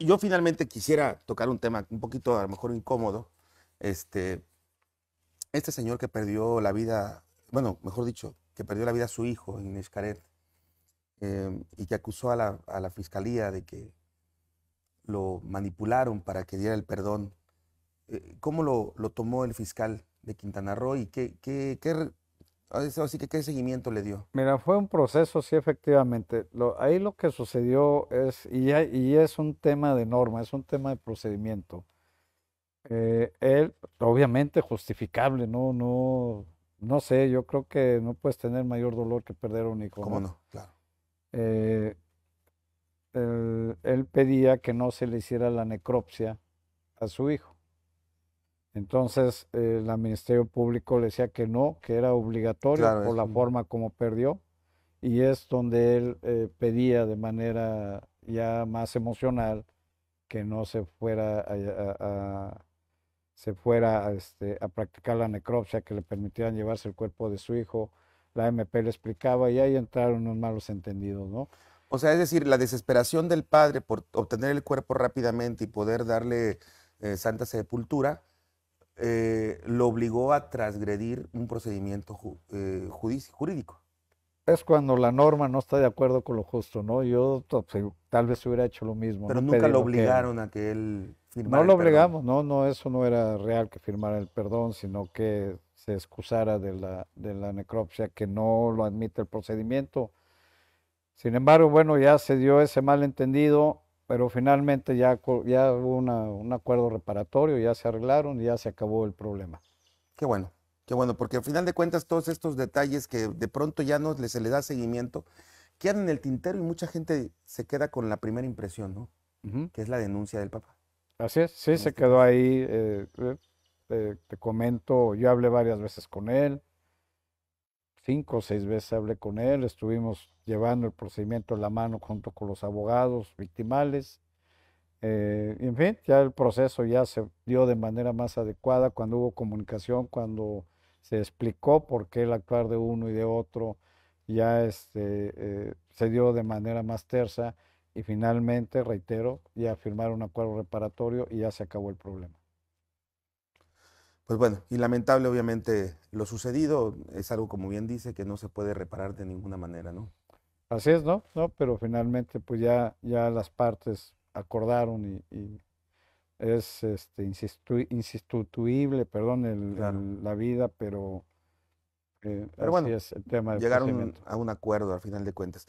Yo, finalmente quisiera tocar un tema un poquito a lo mejor incómodo. Este, este señor que perdió la vida, bueno, mejor dicho, que perdió la vida a su hijo en Escaret em, y que acusó a la, fiscalía de que lo manipularon para que diera el perdón. Eh, ¿Cómo lo, tomó el fiscal de Quintana Roo y qué, qué, Así que, ¿qué seguimiento le dio? Mira, fue un proceso, sí, efectivamente. ahí lo que sucedió es, y, es un tema de norma, es un tema de procedimiento. Eh, él, obviamente, justificable, ¿no? No, no sé, yo creo que no puedes tener mayor dolor que perder a un hijo. ¿Cómo no? claro. Eh, él pedía que no se le hiciera la necropsia a su hijo. Entonces, el eh, Ministerio Público le decía que no, que era obligatorio por la forma como perdió. Y es donde él eh, pedía de manera ya más emocional que no se fuera a, se fuera este, practicar la necropsia, que le permitieran llevarse el cuerpo de su hijo. La MP le explicaba y ahí entraron unos malos entendidos, ¿no? O sea, es decir, la desesperación del padre por obtener el cuerpo rápidamente y poder darle eh, santa sepultura, eh, lo obligó a transgredir un procedimiento eh, jurídico. Es cuando la norma no está de acuerdo con lo justo, ¿no? Yo pues, tal vez hubiera hecho lo mismo. Pero nunca lo obligaron a que él firmara. No lo obligamos, no, no, eso no era real que firmara el perdón, sino que se excusara de la, de la necropsia, que no lo admite el procedimiento. Sin embargo, bueno, ya se dio ese malentendido, pero finalmente ya, ya hubo un acuerdo reparatorio, ya se arreglaron y ya se acabó el problema. Qué bueno, qué bueno, porque al final de cuentas todos estos detalles que de pronto ya no se le da seguimiento, quedan en el tintero y mucha gente se queda con la primera impresión, ¿no? Que es la denuncia del papá. Así es, sí, se este quedó ahí. Eh, eh, eh, te comento, yo hablé varias veces con él, cinco o seis veces hablé con él, estuvimos llevando el procedimiento a la mano junto con los abogados victimales. Eh, en fin, ya el proceso ya se dio de manera más adecuada cuando hubo comunicación, cuando se explicó por qué el actuar de uno y de otro ya este, eh, se dio de manera más tersa y finalmente, reitero, ya firmaron un acuerdo reparatorio y ya se acabó el problema pues bueno, y lamentable obviamente lo sucedido, es algo como bien dice que no se puede reparar de ninguna manera, ¿no? Así es, ¿no? no pero finalmente pues ya, ya las partes acordaron y, es este, perdón, la vida, pero, eh, bueno, es tema. llegaron a un acuerdo al final de cuentas.